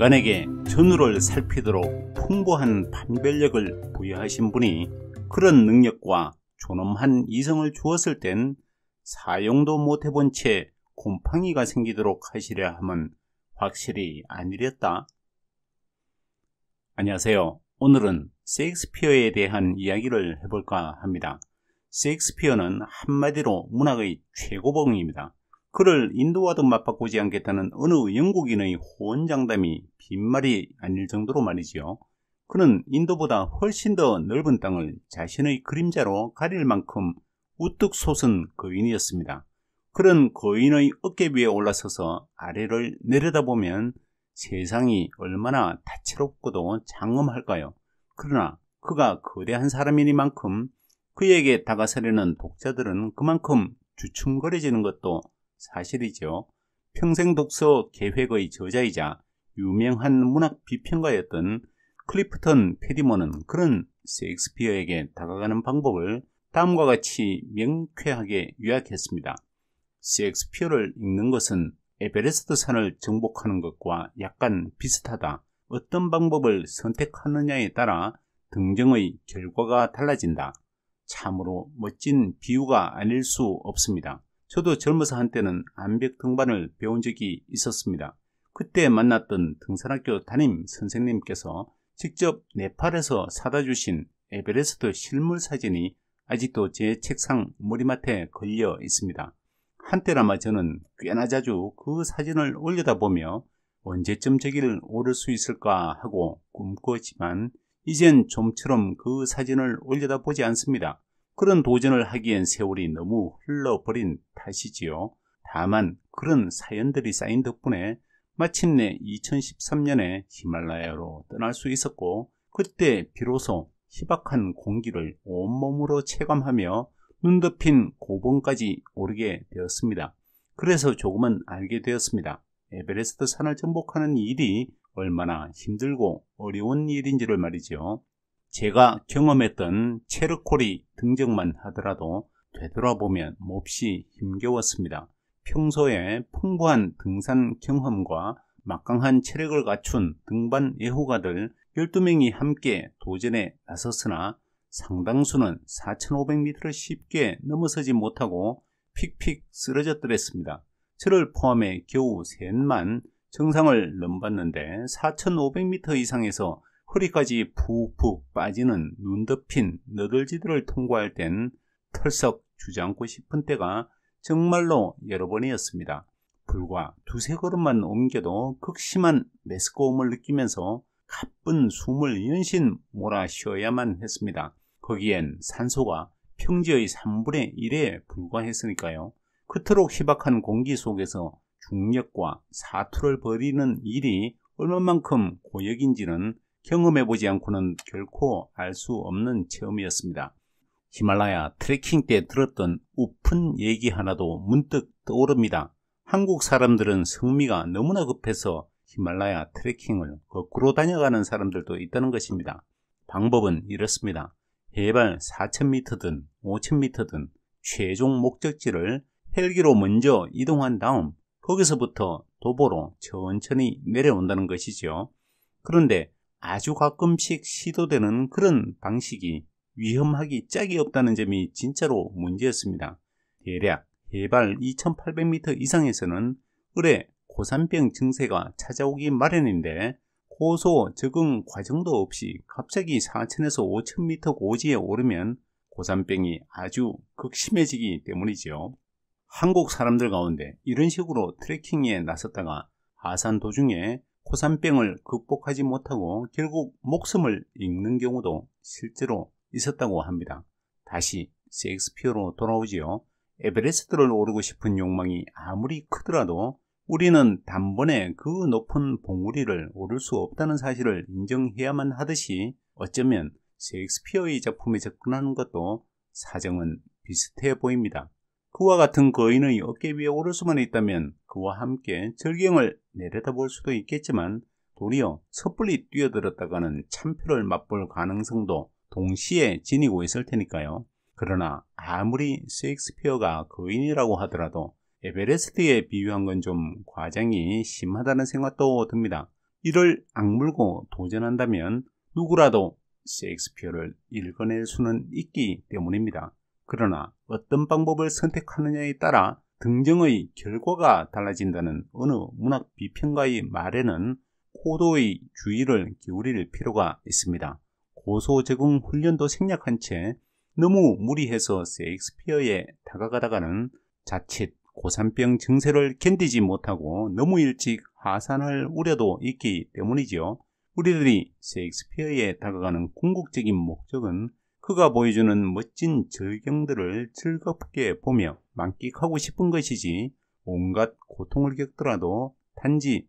인간에게 전후를 살피도록 풍부한 판별력을 부여하신 분이 그런 능력과 존엄한 이성을 주었을 땐 사용도 못해본 채 곰팡이가 생기도록 하시려 함은 확실히 아니랬다. 안녕하세요. 오늘은 셰익스피어에 대한 이야기를 해볼까 합니다. 셰익스피어는 한마디로 문학의 최고봉입니다. 그를 인도와도 맞바꾸지 않겠다는 어느 영국인의 호언장담이 빈말이 아닐 정도로 말이지요. 그는 인도보다 훨씬 더 넓은 땅을 자신의 그림자로 가릴 만큼 우뚝 솟은 거인이었습니다. 그런 거인의 어깨 위에 올라서서 아래를 내려다보면 세상이 얼마나 다채롭고도 장엄할까요? 그러나 그가 거대한 사람이니만큼 그에게 다가서려는 독자들은 그만큼 주춤거려지는 것도 사실이죠. 평생 독서 계획의 저자이자 유명한 문학 비평가였던 클리프턴 페디먼은 그런 셰익스피어에게 다가가는 방법을 다음과 같이 명쾌하게 요약했습니다. 셰익스피어를 읽는 것은 에베레스트 산을 정복하는 것과 약간 비슷하다. 어떤 방법을 선택하느냐에 따라 등정의 결과가 달라진다. 참으로 멋진 비유가 아닐 수 없습니다. 저도 젊어서 한때는 암벽 등반을 배운 적이 있었습니다. 그때 만났던 등산학교 담임 선생님께서 직접 네팔에서 사다 주신 에베레스트 실물 사진이 아직도 제 책상 머리맡에 걸려 있습니다. 한때라마 저는 꽤나 자주 그 사진을 올려다 보며 언제쯤 저기를 오를 수 있을까 하고 꿈꿨지만 이젠 좀처럼 그 사진을 올려다 보지 않습니다. 그런 도전을 하기엔 세월이 너무 흘러버린 탓이지요. 다만 그런 사연들이 쌓인 덕분에 마침내 2013년에 히말라야로 떠날 수 있었고 그때 비로소 희박한 공기를 온몸으로 체감하며 눈 덮인 고봉까지 오르게 되었습니다. 그래서 조금은 알게 되었습니다. 에베레스트 산을 정복하는 일이 얼마나 힘들고 어려운 일인지를 말이죠. 제가 경험했던 체르코리 등정만 하더라도 되돌아보면 몹시 힘겨웠습니다. 평소에 풍부한 등산 경험과 막강한 체력을 갖춘 등반 애호가들 12명이 함께 도전에 나섰으나 상당수는 4,500m를 쉽게 넘어서지 못하고 픽픽 쓰러졌더랬습니다. 저를 포함해 겨우 셋만 정상을 넘봤는데 4,500m 이상에서 허리까지 푹푹 빠지는 눈 덮인 너덜지들을 통과할 땐 털썩 주저앉고 싶은 때가 정말로 여러 번이었습니다. 불과 두세 걸음만 옮겨도 극심한 메스꺼움을 느끼면서 가쁜 숨을 연신 몰아 쉬어야만 했습니다. 거기엔 산소가 평지의 3분의 1에 불과했으니까요. 그토록 희박한 공기 속에서 중력과 사투를 벌이는 일이 얼마만큼 고역인지는 경험해보지 않고는 결코 알 수 없는 체험이었습니다. 히말라야 트레킹 때 들었던 우픈 얘기 하나도 문득 떠오릅니다. 한국 사람들은 성미가 너무나 급해서 히말라야 트레킹을 거꾸로 다녀가는 사람들도 있다는 것입니다. 방법은 이렇습니다. 해발 4,000m든 5,000m든 최종 목적지를 헬기로 먼저 이동한 다음 거기서부터 도보로 천천히 내려온다는 것이죠. 그런데 아주 가끔씩 시도되는 그런 방식이 위험하기 짝이 없다는 점이 진짜로 문제였습니다. 대략 해발 2800m 이상에서는 을에 고산병 증세가 찾아오기 마련인데 고소 적응 과정도 없이 갑자기 4천에서 5 0 0 0 m 고지에 오르면 고산병이 아주 극심해지기 때문이지요. 한국 사람들 가운데 이런 식으로 트레킹에 나섰다가 하산 도중에 코산병을 극복하지 못하고 결국 목숨을 잃는 경우도 실제로 있었다고 합니다. 다시 셰익스피어로 돌아오지요. 에베레스트를 오르고 싶은 욕망이 아무리 크더라도 우리는 단번에 그 높은 봉우리를 오를 수 없다는 사실을 인정해야만 하듯이 어쩌면 셰익스피어의 작품에 접근하는 것도 사정은 비슷해 보입니다. 그와 같은 거인의 어깨 위에 오를 수만 있다면 그와 함께 절경을 내려다볼 수도 있겠지만 도리어 섣불리 뛰어들었다가는 참패를 맛볼 가능성도 동시에 지니고 있을 테니까요. 그러나 아무리 셰익스피어가 거인이라고 하더라도 에베레스트에 비유한 건 좀 과장이 심하다는 생각도 듭니다. 이를 악물고 도전한다면 누구라도 셰익스피어를 읽어낼 수는 있기 때문입니다. 그러나 어떤 방법을 선택하느냐에 따라 등정의 결과가 달라진다는 어느 문학 비평가의 말에는 고도의 주의를 기울일 필요가 있습니다. 고소 적응 훈련도 생략한 채 너무 무리해서 셰익스피어에 다가가다가는 자칫 고산병 증세를 견디지 못하고 너무 일찍 하산할 우려도 있기 때문이지요. 우리들이 셰익스피어에 다가가는 궁극적인 목적은 그가 보여주는 멋진 절경들을 즐겁게 보며 만끽하고 싶은 것이지 온갖 고통을 겪더라도 단지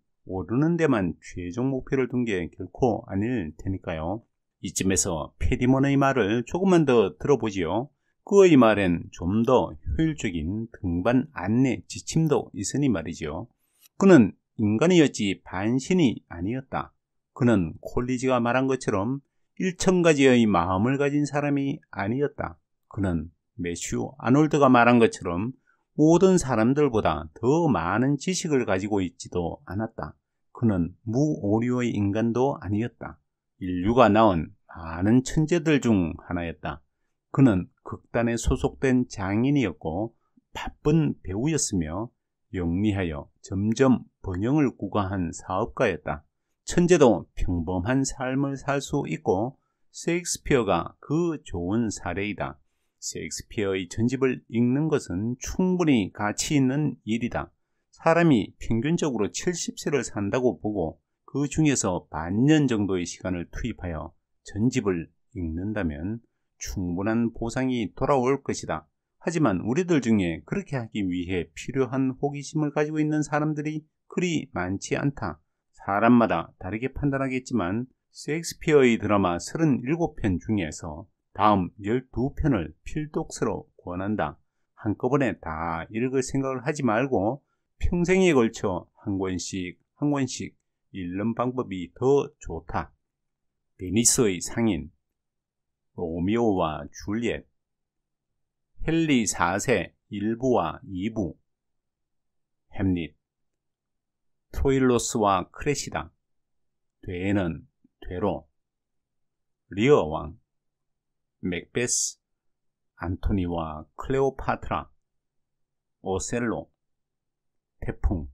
오르는 데만 최종 목표를 둔 게 결코 아닐 테니까요. 이쯤에서 페디먼의 말을 조금만 더 들어보지요. 그의 말엔 좀 더 효율적인 등반 안내 지침도 있으니 말이죠 그는 인간이었지 반신이 아니었다. 그는 콜리지가 말한 것처럼 일천가지의 마음을 가진 사람이 아니었다. 그는 매슈 아놀드가 말한 것처럼 모든 사람들보다 더 많은 지식을 가지고 있지도 않았다. 그는 무오류의 인간도 아니었다. 인류가 낳은 많은 천재들 중 하나였다. 그는 극단에 소속된 장인이었고 바쁜 배우였으며 영리하여 점점 번영을 구가한 사업가였다. 천재도 평범한 삶을 살 수 있고 셰익스피어가 그 좋은 사례이다. 셰익스피어의 전집을 읽는 것은 충분히 가치 있는 일이다. 사람이 평균적으로 70세를 산다고 보고 그 중에서 반년 정도의 시간을 투입하여 전집을 읽는다면 충분한 보상이 돌아올 것이다. 하지만 우리들 중에 그렇게 하기 위해 필요한 호기심을 가지고 있는 사람들이 그리 많지 않다. 사람마다 다르게 판단하겠지만 셰익스피어의 드라마 37편 중에서 다음 12편을 필독서로 권한다. 한꺼번에 다 읽을 생각을 하지 말고 평생에 걸쳐 한 권씩 한 권씩 읽는 방법이 더 좋다. 베니스의 상인 로미오와 줄리엣 헨리 4세 1부와 2부 햄릿 토일로스와 크레시당, 되에는 되로, 리어왕, 맥베스, 안토니와 클레오파트라, 오셀로, 태풍,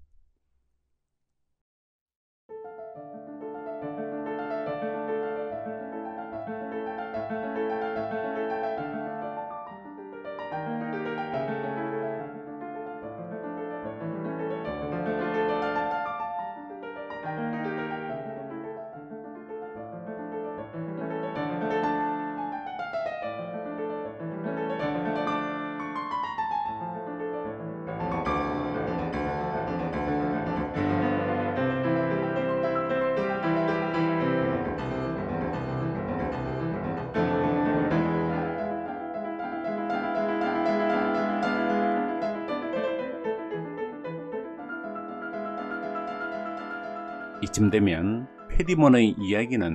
이쯤 되면 페디먼의 이야기는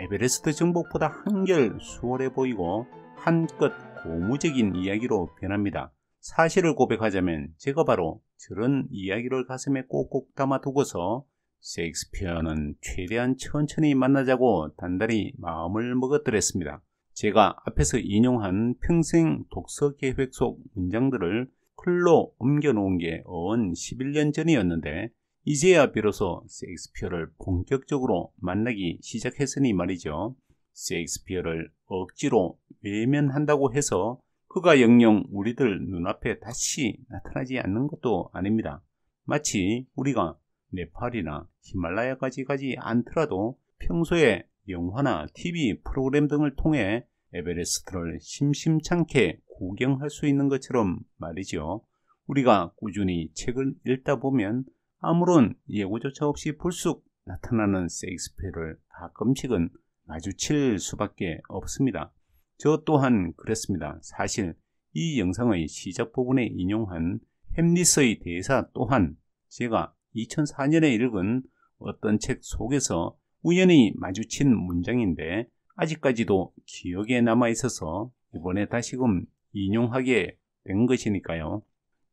에베레스트 정복보다 한결 수월해 보이고 한껏 고무적인 이야기로 변합니다. 사실을 고백하자면 제가 바로 저런 이야기를 가슴에 꼭꼭 담아두고서 셰익스피어는 최대한 천천히 만나자고 단단히 마음을 먹었더랬습니다 제가 앞에서 인용한 평생 독서 계획 속 문장들을 글로 옮겨놓은 게 어언 11년 전이었는데 이제야 비로소 셰익스피어를 본격적으로 만나기 시작했으니 말이죠. 셰익스피어를 억지로 외면한다고 해서 그가 영영 우리들 눈앞에 다시 나타나지 않는 것도 아닙니다. 마치 우리가 네팔이나 히말라야까지 가지 않더라도 평소에 영화나 TV 프로그램 등을 통해 에베레스트를 심심찮게 구경할 수 있는 것처럼 말이죠. 우리가 꾸준히 책을 읽다 보면 아무런 예고조차 없이 불쑥 나타나는 세익스피어를 다끔찍은 마주칠 수밖에 없습니다. 저 또한 그랬습니다. 사실 이 영상의 시작 부분에 인용한 햄릿의 대사 또한 제가 2004년에 읽은 어떤 책 속에서 우연히 마주친 문장인데 아직까지도 기억에 남아 있어서 이번에 다시금 인용하게 된 것이니까요.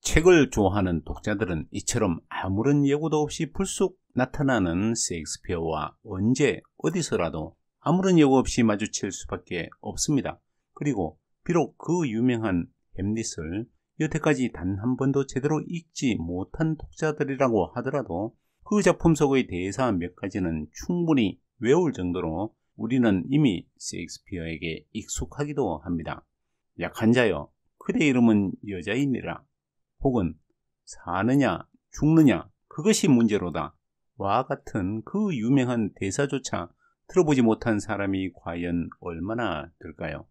책을 좋아하는 독자들은 이처럼 아무런 예고도 없이 불쑥 나타나는 셰익스피어와 언제 어디서라도 아무런 예고 없이 마주칠 수밖에 없습니다. 그리고 비록 그 유명한 햄릿을 여태까지 단 한 번도 제대로 읽지 못한 독자들이라고 하더라도 그 작품 속의 대사 몇 가지는 충분히 외울 정도로 우리는 이미 셰익스피어에게 익숙하기도 합니다. 약한 자여, 그대 이름은 여자이니라. 혹은 사느냐 죽느냐 그것이 문제로다. 와 같은 그 유명한 대사조차 들어보지 못한 사람이 과연 얼마나 될까요?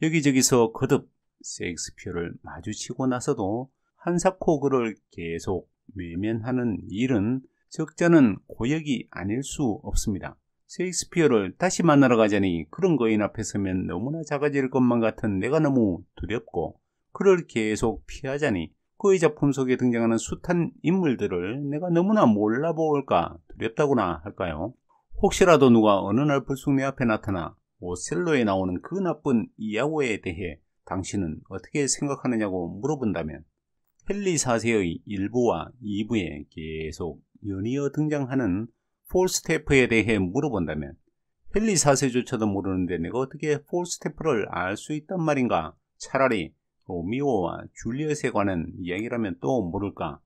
여기저기서 거듭 셰익스피어를 마주치고 나서도 한사코 그를 계속 외면하는 일은 적잖은 고역이 아닐 수 없습니다. 셰익스피어를 다시 만나러 가자니 그런 거인 앞에 서면 너무나 작아질 것만 같은 내가 너무 두렵고 그를 계속 피하자니 그의 작품 속에 등장하는 숱한 인물들을 내가 너무나 몰라보을까 두렵다구나 할까요? 혹시라도 누가 어느 날 불쑥 내 앞에 나타나 오셀로에 나오는 그 나쁜 이야고에 대해 당신은 어떻게 생각하느냐고 물어본다면 헨리 4세의 1부와 2부에 계속 연이어 등장하는 폴스테프에 대해 물어본다면 헨리 4세조차도 모르는데 내가 어떻게 폴스테프를 알 수 있단 말인가 차라리 로미오와 줄리엣에 관한 이야기라면 또 모를까.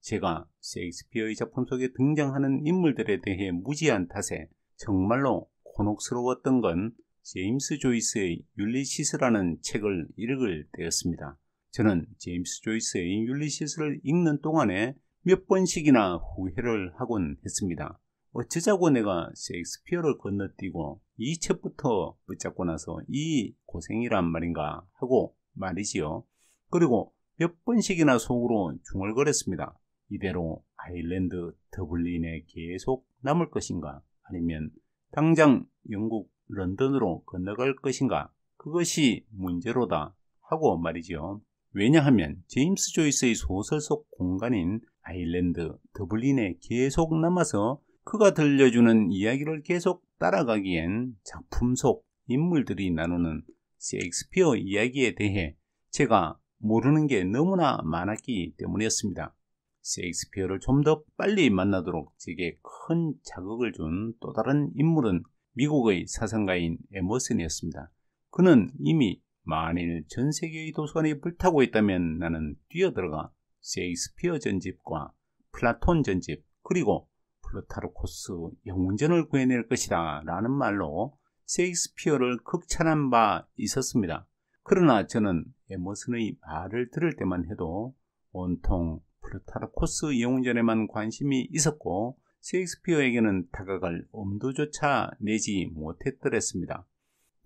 제가 셰익스피어의 작품 속에 등장하는 인물들에 대해 무지한 탓에 정말로 곤혹스러웠던 건 제임스 조이스의 율리시스라는 책을 읽을 때였습니다. 저는 제임스 조이스의 율리시스를 읽는 동안에 몇 번씩이나 후회를 하곤 했습니다. 어쩌자고 내가 셰익스피어를 건너뛰고 이 책부터 붙잡고 나서 이 고생이란 말인가 하고 말이지요. 그리고 몇 번씩이나 속으로 중얼거렸습니다. 이대로 아일랜드 더블린에 계속 남을 것인가 아니면 당장 영국 런던으로 건너갈 것인가 그것이 문제로다 하고 말이지요. 왜냐하면 제임스 조이스의 소설 속 공간인 아일랜드 더블린에 계속 남아서 그가 들려주는 이야기를 계속 따라가기엔 작품 속 인물들이 나누는 셰익스피어 이야기에 대해 제가 모르는 게 너무나 많았기 때문이었습니다. 셰익스피어를 좀 더 빨리 만나도록 제게 큰 자극을 준 또 다른 인물은 미국의 사상가인 에머슨이었습니다. 그는 이미 만일 전 세계의 도서관이 불타고 있다면 나는 뛰어들어가 셰익스피어 전집과 플라톤 전집 그리고 플루타르코스 영문전을 구해낼 것이다 라는 말로 셰익스피어를 극찬한 바 있었습니다. 그러나 저는 에머슨의 말을 들을 때만 해도 온통 프루타르코스 영웅전에만 관심이 있었고 셰익스피어에게는 다가갈 엄두조차 내지 못했더랬습니다.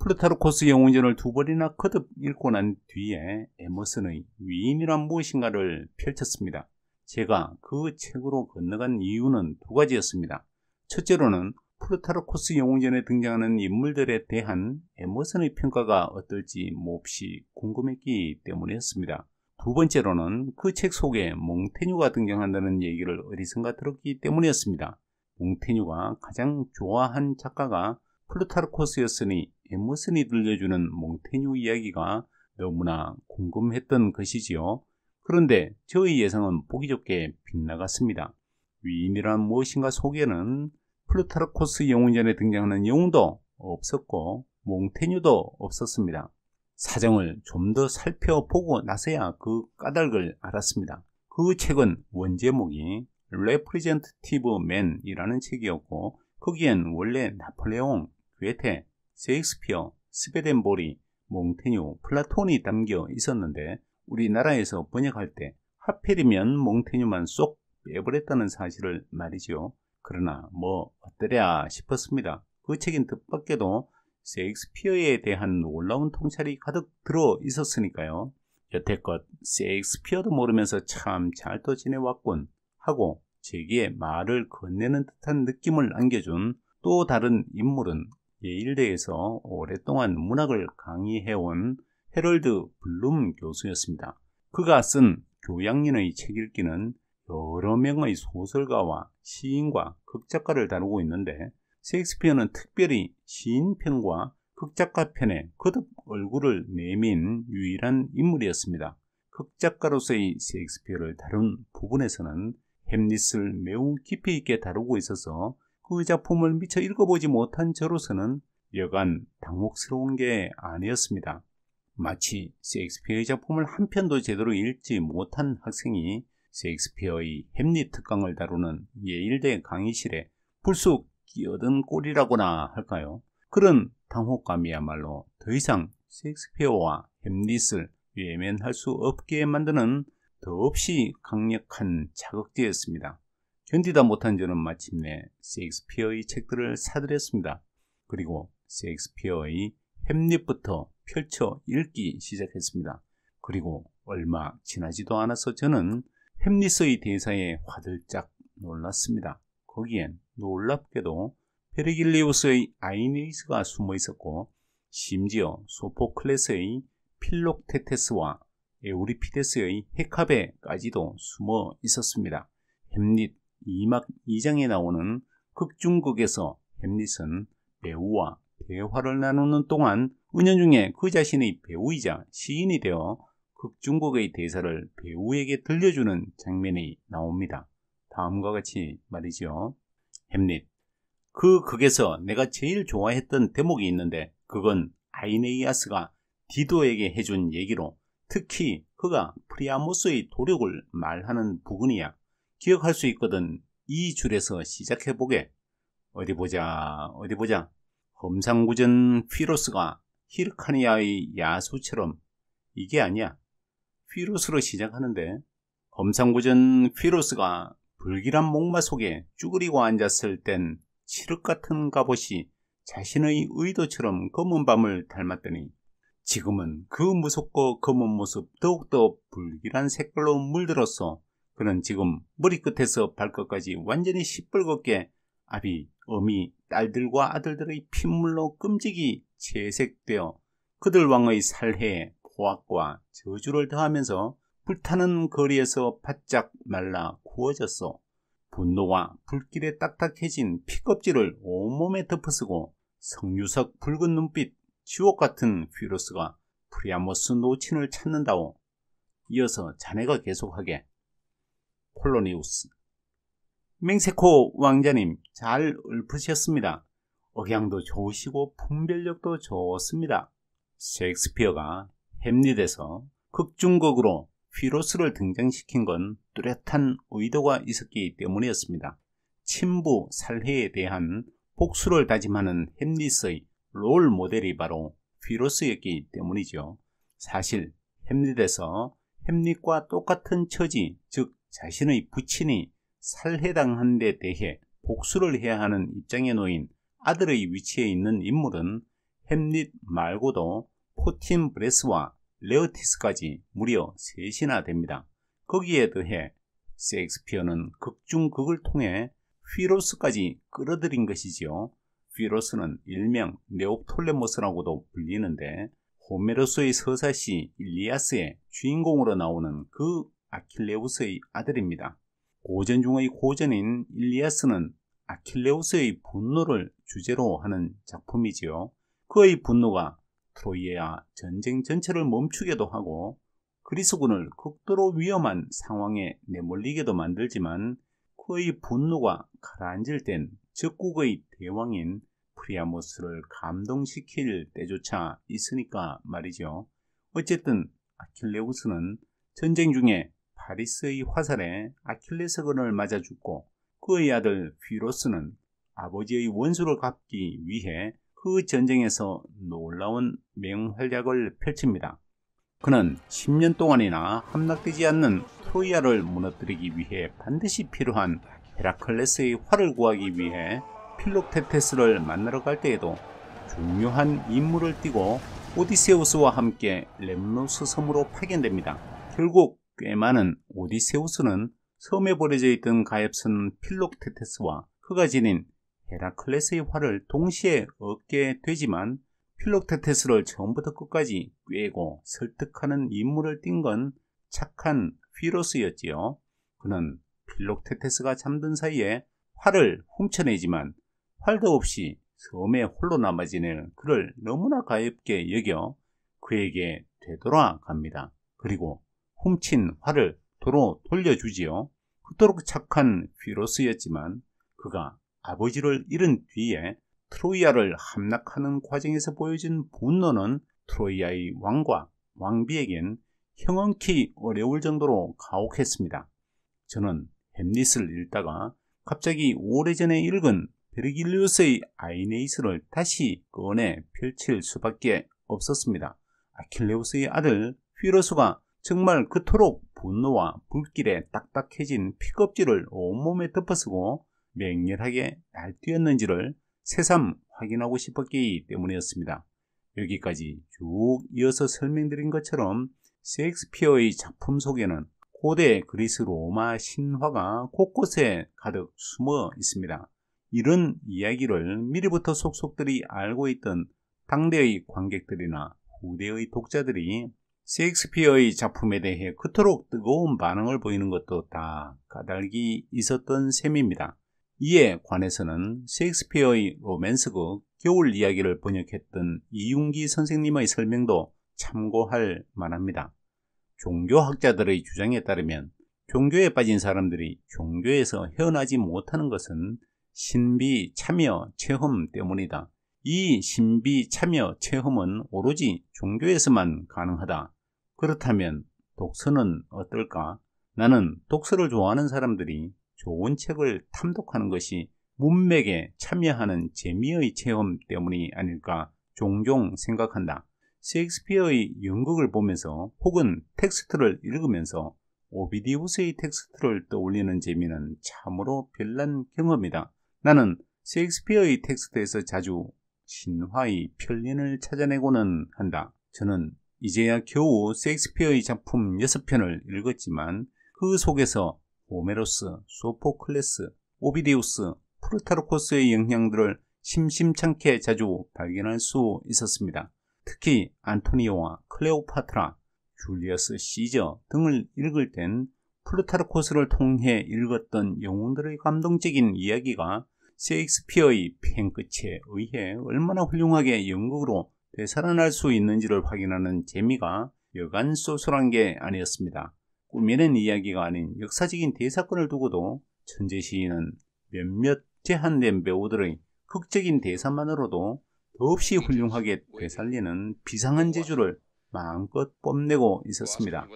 프루타르코스 영웅전을 두 번이나 거듭 읽고 난 뒤에 에머슨의 위인이란 무엇인가를 펼쳤습니다. 제가 그 책으로 건너간 이유는 두 가지였습니다. 첫째로는 프루타르코스 영웅전에 등장하는 인물들에 대한 에머슨의 평가가 어떨지 몹시 궁금했기 때문이었습니다. 두 번째로는 그 책 속에 몽테뉴가 등장한다는 얘기를 어디선가 들었기 때문이었습니다. 몽테뉴가 가장 좋아한 작가가 플루타르코스였으니 에머슨이 들려주는 몽테뉴 이야기가 너무나 궁금했던 것이지요. 그런데 저의 예상은 보기 좋게 빗나갔습니다. 위인이란 무엇인가 속에는 플루타르코스 영웅전에 등장하는 영웅도 없었고 몽테뉴도 없었습니다. 사정을 좀 더 살펴보고 나서야 그 까닭을 알았습니다. 그 책은 원제목이 Representative Man이라는 책이었고 거기엔 원래 나폴레옹, 괴테, 셰익스피어, 스베덴보리, 몽테뉴, 플라톤이 담겨 있었는데 우리나라에서 번역할 때 하필이면 몽테뉴만 쏙 빼버렸다는 사실을 말이죠. 그러나 뭐 어떠랴 싶었습니다. 그 책인 뜻밖에도 세익스피어에 대한 놀라운 통찰이 가득 들어 있었으니까요. 여태껏 세익스피어도 모르면서 참 잘 또 지내왔군 하고 제게 말을 건네는 듯한 느낌을 안겨준 또 다른 인물은 예일대에서 오랫동안 문학을 강의해온 헤럴드 블룸 교수였습니다. 그가 쓴 교양인의 책 읽기는 여러 명의 소설가와 시인과 극작가를 다루고 있는데 셰익스피어는 특별히 시인편과 극작가 편에 거듭 얼굴을 내민 유일한 인물이었습니다. 극작가로서의 셰익스피어를 다룬 부분에서는 햄릿을 매우 깊이 있게 다루고 있어서 그 작품을 미처 읽어보지 못한 저로서는 여간 당혹스러운 게 아니었습니다. 마치 셰익스피어의 작품을 한 편도 제대로 읽지 못한 학생이 셰익스피어의 햄릿 특강을 다루는 예일대 강의실에 불쑥 끼어든 꼴이라고나 할까요? 그런 당혹감이야말로 더 이상 셰익스피어와 햄릿을 외면할 수 없게 만드는 더없이 강력한 자극제였습니다. 견디다 못한 저는 마침내 셰익스피어의 책들을 사들였습니다. 그리고 셰익스피어의 햄릿부터 펼쳐 읽기 시작했습니다. 그리고 얼마 지나지도 않아서 저는 햄릿의 대사에 화들짝 놀랐습니다. 거기엔 놀랍게도 페르길리우스의 아이네이스가 숨어 있었고 심지어 소포클레스의 필록테테스와 에우리피데스의 헤카베까지도 숨어 있었습니다. 햄릿 2막 2장에 나오는 극중극에서 햄릿은 배우와 대화를 나누는 동안 은연중에 그 자신의 배우이자 시인이 되어 극중국의 그 대사를 배우에게 들려주는 장면이 나옵니다. 다음과 같이 말이지요. 햄릿. 그 극에서 내가 제일 좋아했던 대목이 있는데 그건 아이네이아스가 디도에게 해준 얘기로 특히 그가 프리아모스의 도력을 말하는 부분이야. 기억할 수 있거든. 이 줄에서 시작해보게. 어디 보자, 어디 보자. 검상구전 피로스가 히르카니아의 야수처럼 이게 아니야. 피로스로 시작하는데 범상구전 피로스가 불길한 목마 속에 쭈그리고 앉았을 땐 칠흑 같은 갑옷이 자신의 의도처럼 검은 밤을 닮았더니 지금은 그 무섭고 검은 모습 더욱더 불길한 색깔로 물들었어 그는 지금 머리끝에서 발끝까지 완전히 시뻘겋게 아비, 어미, 딸들과 아들들의 핏물로 끔찍이 채색되어 그들 왕의 살해에 고악과 저주를 더하면서 불타는 거리에서 바짝 말라 구워졌소. 분노와 불길에 딱딱해진 피껍질을 온몸에 덮어쓰고 성유석 붉은 눈빛 지옥 같은 휘로스가 프리아모스 노친을 찾는다오. 이어서 자네가 계속하게. 폴로니우스. 맹세코 왕자님 잘 읊으셨습니다. 억양도 좋으시고 분별력도 좋습니다. 셰익스피어가 햄릿에서 극중극으로 피로스를 등장시킨 건 뚜렷한 의도가 있었기 때문이었습니다. 친부 살해에 대한 복수를 다짐하는 햄릿의 롤 모델이 바로 피로스였기 때문이죠. 사실 햄릿에서 햄릿과 똑같은 처지, 즉 자신의 부친이 살해당한 데 대해 복수를 해야 하는 입장에 놓인 아들의 위치에 있는 인물은 햄릿 말고도 포틴 브레스와 레어티스까지 무려 셋이나 됩니다. 거기에 더해 셰익스피어는 극중 극을 통해 휘로스까지 끌어들인 것이지요. 휘로스는 일명 네오톨레모스라고도 불리는데 호메로스의 서사시 일리아스의 주인공으로 나오는 그 아킬레우스의 아들입니다. 고전 중의 고전인 일리아스는 아킬레우스의 분노를 주제로 하는 작품이지요. 그의 분노가 트로이에야 전쟁 전체를 멈추게도 하고 그리스군을 극도로 위험한 상황에 내몰리게도 만들지만 그의 분노가 가라앉을 땐 적국의 대왕인 프리아모스를 감동시킬 때조차 있으니까 말이죠. 어쨌든 아킬레우스는 전쟁 중에 바리스의 화살에 아킬레스건을 맞아 죽고 그의 아들 휘로스는 아버지의 원수를 갚기 위해 그 전쟁에서 놀라운 맹활약을 펼칩니다. 그는 10년 동안이나 함락되지 않는 트로이아를 무너뜨리기 위해 반드시 필요한 헤라클레스의 활을 구하기 위해 필록테테스를 만나러 갈 때에도 중요한 임무를 띠고 오디세우스와 함께 렘노스 섬으로 파견됩니다. 결국 꽤 많은 오디세우스는 섬에 버려져 있던 가엾은 필록테테스와 그가 지닌 헤라클레스의 예, 활을 동시에 얻게 되지만 필록테테스를 처음부터 끝까지 꿰고 설득하는 임무를 띈건 착한 휘로스였지요. 그는 필록테테스가 잠든 사이에 활을 훔쳐내지만 활도 없이 섬에 홀로 남아 지내는 그를 너무나 가엽게 여겨 그에게 되돌아갑니다. 그리고 훔친 활을 도로 돌려주지요. 그토록 착한 휘로스였지만 그가 아버지를 잃은 뒤에 트로이아를 함락하는 과정에서 보여진 분노는 트로이아의 왕과 왕비에겐 형언키 어려울 정도로 가혹했습니다. 저는 햄릿을 읽다가 갑자기 오래전에 읽은 베르길리우스의 아이네이스를 다시 꺼내 펼칠 수밖에 없었습니다. 아킬레우스의 아들 휘로스가 정말 그토록 분노와 불길에 딱딱해진 픽업지를 온몸에 덮어쓰고 맹렬하게 날뛰었는지를 새삼 확인하고 싶었기 때문이었습니다. 여기까지 쭉 이어서 설명드린 것처럼 셰익스피어의 작품 속에는 고대 그리스 로마 신화가 곳곳에 가득 숨어 있습니다. 이런 이야기를 미리부터 속속들이 알고 있던 당대의 관객들이나 후대의 독자들이 셰익스피어의 작품에 대해 그토록 뜨거운 반응을 보이는 것도 다 까닭이 있었던 셈입니다. 이에 관해서는 셰익스피어의 로맨스극 겨울 이야기를 번역했던 이윤기 선생님의 설명도 참고할 만합니다. 종교학자들의 주장에 따르면 종교에 빠진 사람들이 종교에서 헤어나지 못하는 것은 신비 참여 체험 때문이다. 이 신비 참여 체험은 오로지 종교에서만 가능하다. 그렇다면 독서는 어떨까? 나는 독서를 좋아하는 사람들이 좋은 책을 탐독하는 것이 문맥에 참여하는 재미의 체험 때문이 아닐까 종종 생각한다. 셰익스피어의 연극을 보면서 혹은 텍스트를 읽으면서 오비디우스의 텍스트를 떠올리는 재미는 참으로 별난 경험이다. 나는 셰익스피어의 텍스트에서 자주 신화의 편린을 찾아내고는 한다. 저는 이제야 겨우 셰익스피어의 작품 6편을 읽었지만 그 속에서 오메로스, 소포클레스, 오비디우스, 프루타르코스의 영향들을 심심찮게 자주 발견할 수 있었습니다. 특히 안토니오와 클레오파트라, 줄리어스 시저 등을 읽을 땐프루타르코스를 통해 읽었던 영웅들의 감동적인 이야기가 셰익스피어의 펜끝에 의해 얼마나 훌륭하게 연극으로 되살아날 수 있는지를 확인하는 재미가 여간 소소한 게 아니었습니다. 꾸이란 이야기가 아닌 역사적인 대사건을 두고도 천재 시인은 몇몇 제한된 배우들의 극적인 대사만으로도 더없이 훌륭하게 되살리는 비상한 재주를 마음껏 뽐내고 있었습니다.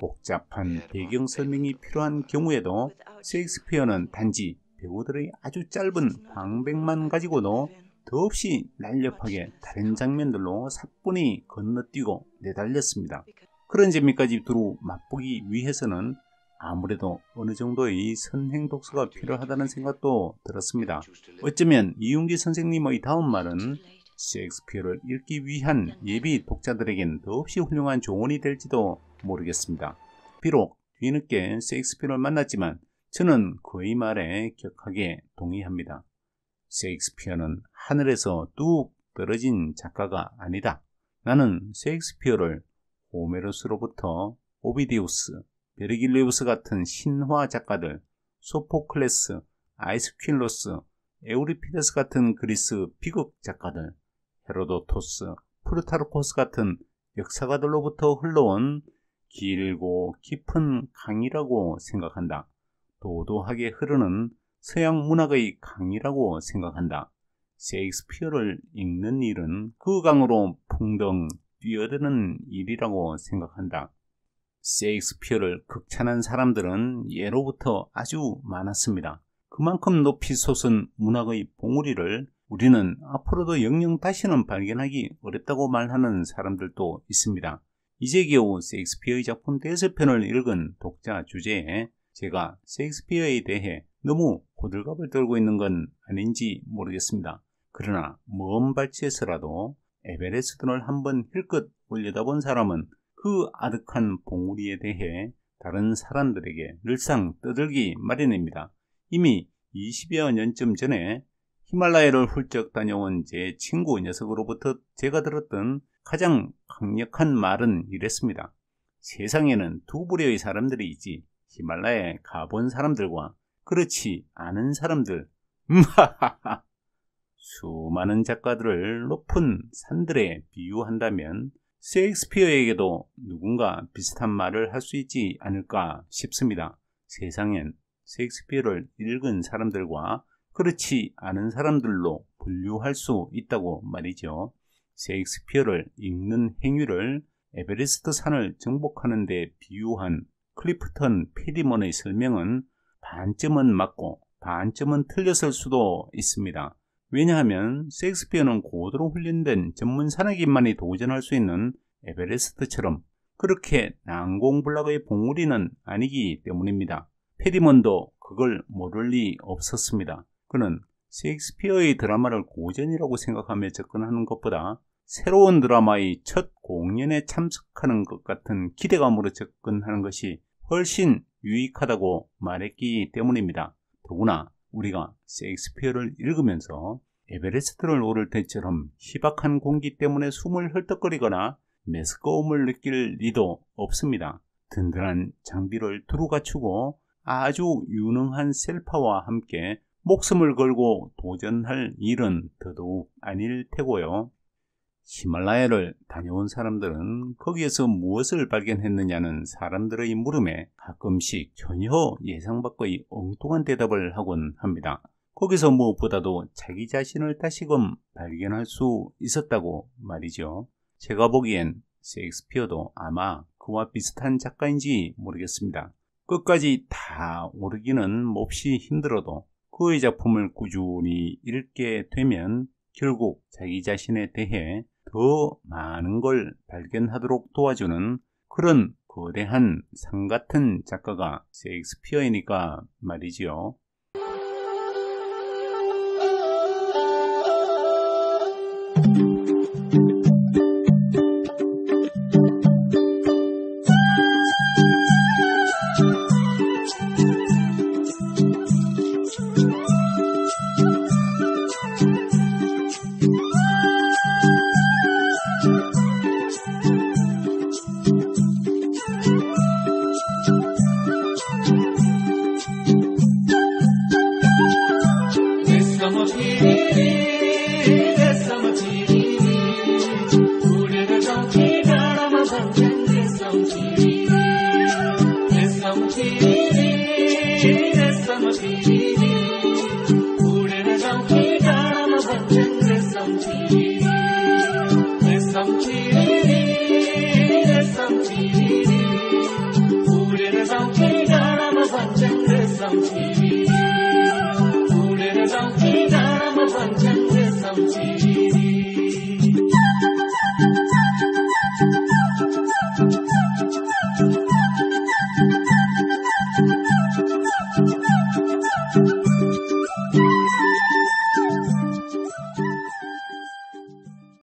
복잡한 배경 설명이 필요한 경우에도 셰익스피어는 단지 배우들의 아주 짧은 방백만 가지고도 더없이 날렵하게 다른 장면들로 사뿐히 건너뛰고 내달렸습니다. 그런 재미까지 두루 맛보기 위해서는 아무래도 어느 정도의 선행 독서가 필요하다는 생각도 들었습니다. 어쩌면 이윤기 선생님의 다음 말은 셰익스피어를 읽기 위한 예비 독자들에겐 더없이 훌륭한 조언이 될지도 모르겠습니다. 비록 뒤늦게 셰익스피어를 만났지만 저는 그의 말에 격하게 동의합니다. 셰익스피어는 하늘에서 뚝 떨어진 작가가 아니다. 나는 셰익스피어를 오메로스로부터 오비디우스, 베르길리우스 같은 신화 작가들, 소포클레스, 아이스퀸로스, 에우리피데스 같은 그리스 비극 작가들, 헤로도토스, 프루타르코스 같은 역사가들로부터 흘러온 길고 깊은 강이라고 생각한다. 도도하게 흐르는 서양 문학의 강이라고 생각한다. 셰익스피어를 읽는 일은 그 강으로 풍덩 뛰어드는 일이라고 생각한다. 세익스피어를 극찬한 사람들은 예로부터 아주 많았습니다. 그만큼 높이 솟은 문학의 봉우리를 우리는 앞으로도 영영 다시는 발견하기 어렵다고 말하는 사람들도 있습니다. 이제 겨우 세익스피어의 작품 대세 편을 읽은 독자 주제에 제가 세익스피어에 대해 너무 고들갑을 떨고 있는 건 아닌지 모르겠습니다. 그러나 먼 발치에서라도 에베레스트를 한번 힐끗 올려다본 사람은 그 아득한 봉우리에 대해 다른 사람들에게 늘상 떠들기 마련입니다. 이미 20여 년쯤 전에 히말라야를 훌쩍 다녀온 제 친구 녀석으로부터 제가 들었던 가장 강력한 말은 이랬습니다. 세상에는 두 부류의 사람들이 있지. 히말라야에 가본 사람들과 그렇지 않은 사람들. 음, 수많은 작가들을 높은 산들에 비유한다면 셰익스피어에게도 누군가 비슷한 말을 할 수 있지 않을까 싶습니다. 세상엔 셰익스피어를 읽은 사람들과 그렇지 않은 사람들로 분류할 수 있다고 말이죠. 셰익스피어를 읽는 행위를 에베레스트 산을 정복하는 데 비유한 클리프턴 피리먼의 설명은 반쯤은 맞고 반쯤은 틀렸을 수도 있습니다. 왜냐하면 셰익스피어는 고도로 훈련된 전문 산악인만이 도전할 수 있는 에베레스트처럼 그렇게 난공불락의 봉우리는 아니기 때문입니다. 페리먼도 그걸 모를 리 없었습니다. 그는 셰익스피어의 드라마를 고전이라고 생각하며 접근하는 것보다 새로운 드라마의 첫 공연에 참석하는 것 같은 기대감으로 접근하는 것이 훨씬 유익하다고 말했기 때문입니다. 더구나 우리가 셰익스피어를 읽으면서 에베레스트를 오를 때처럼 희박한 공기 때문에 숨을 헐떡거리거나 메스꺼움을 느낄 리도 없습니다. 든든한 장비를 두루 갖추고 아주 유능한 셀파와 함께 목숨을 걸고 도전할 일은 더더욱 아닐 테고요. 히말라야를 다녀온 사람들은 거기에서 무엇을 발견했느냐는 사람들의 물음에 가끔씩 전혀 예상 밖의 엉뚱한 대답을 하곤 합니다. 거기서 무엇보다도 자기 자신을 다시금 발견할 수 있었다고 말이죠. 제가 보기엔 셰익스피어도 아마 그와 비슷한 작가인지 모르겠습니다. 끝까지 다 오르기는 몹시 힘들어도 그의 작품을 꾸준히 읽게 되면 결국 자기 자신에 대해 더 많은 걸 발견하도록 도와주는 그런 거대한 상 같은 작가가 셰익스피어이니까 말이지요.